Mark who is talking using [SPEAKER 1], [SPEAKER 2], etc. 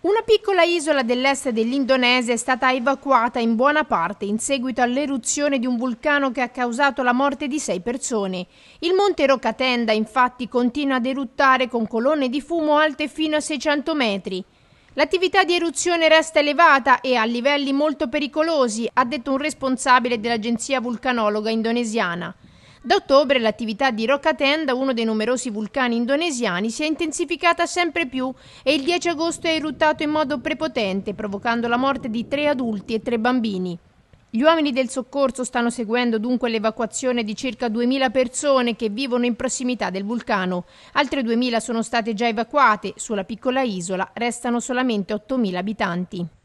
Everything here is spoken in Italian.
[SPEAKER 1] Una piccola isola dell'est dell'Indonesia è stata evacuata in buona parte in seguito all'eruzione di un vulcano che ha causato la morte di sei persone. Il monte Rokatenda infatti continua ad eruttare con colonne di fumo alte fino a 600 metri. L'attività di eruzione resta elevata e a livelli molto pericolosi, ha detto un responsabile dell'agenzia vulcanologa indonesiana. Da ottobre l'attività di Rocatenda, uno dei numerosi vulcani indonesiani, si è intensificata sempre più e il 10 agosto è eruttato in modo prepotente, provocando la morte di tre adulti e tre bambini. Gli uomini del soccorso stanno seguendo dunque l'evacuazione di circa 2.000 persone che vivono in prossimità del vulcano. Altre 2.000 sono state già evacuate, sulla piccola isola restano solamente 8.000 abitanti.